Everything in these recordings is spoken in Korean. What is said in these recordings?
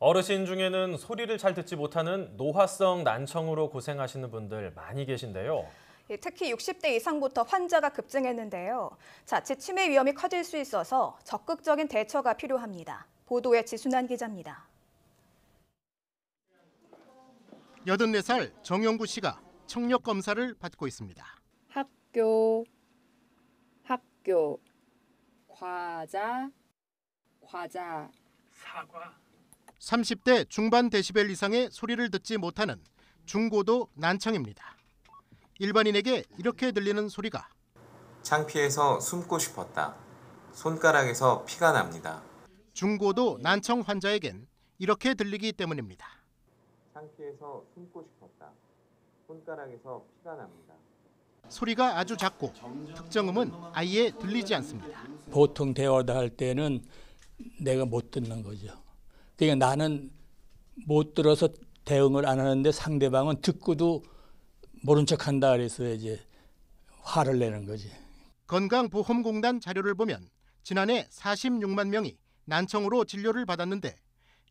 어르신 중에는 소리를 잘 듣지 못하는 노화성 난청으로 고생하시는 분들 많이 계신데요. 예, 특히 60대 이상부터 환자가 급증했는데요. 자칫 치매 위험이 커질 수 있어서 적극적인 대처가 필요합니다. 보도에 지순한 기자입니다. 84살 정영구 씨가 청력 검사를 받고 있습니다. 학교, 학교, 과자, 과자, 사과, 30대 중반 데시벨 이상의 소리를 듣지 못하는 중고도 난청입니다. 일반인에게 이렇게 들리는 소리가 창피해서 숨고 싶었다. 손가락에서 피가 납니다. 중고도 난청 환자에겐 이렇게 들리기 때문입니다. 창피해서 숨고 싶었다. 손가락에서 피가 납니다. 소리가 아주 작고 특정음은 아예 들리지 않습니다. 보통 대화도 할 때는 내가 못 듣는 거죠. 그러니까 나는 못 들어서 대응을 안 하는데 상대방은 듣고도 모른 척한다 그래서 이제 화를 내는 거지. 건강보험공단 자료를 보면 지난해 46만 명이 난청으로 진료를 받았는데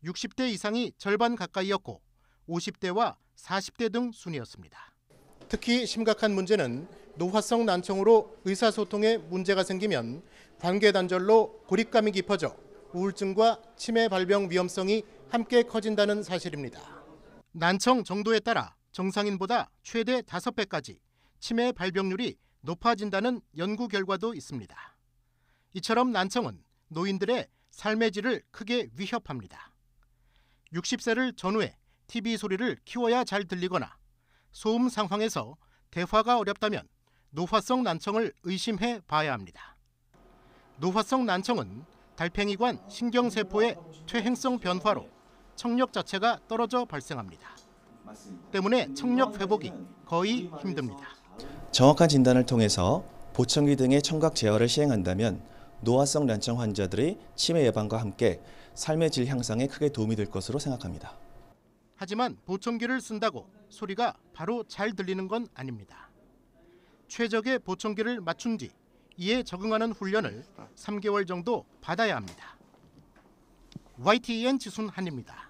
60대 이상이 절반 가까이였고 50대와 40대 등 순이었습니다. 특히 심각한 문제는 노화성 난청으로 의사소통에 문제가 생기면 관계 단절로 고립감이 깊어져 우울증과 치매 발병 위험성이 함께 커진다는 사실입니다. 난청 정도에 따라 정상인보다 최대 5배까지 치매 발병률이 높아진다는 연구 결과도 있습니다. 이처럼 난청은 노인들의 삶의 질을 크게 위협합니다. 60세를 전후해 TV 소리를 키워야 잘 들리거나 소음 상황에서 대화가 어렵다면 노화성 난청을 의심해 봐야 합니다. 노화성 난청은 달팽이관 신경세포의 퇴행성 변화로 청력 자체가 떨어져 발생합니다. 때문에 청력 회복이 거의 힘듭니다. 정확한 진단을 통해서 보청기 등의 청각 제어를 시행한다면 노화성 난청 환자들의 치매 예방과 함께 삶의 질 향상에 크게 도움이 될 것으로 생각합니다. 하지만 보청기를 쓴다고 소리가 바로 잘 들리는 건 아닙니다. 최적의 보청기를 맞춘 뒤 이에 적응하는 훈련을 3개월 정도 받아야 합니다. YTN 지순한입니다.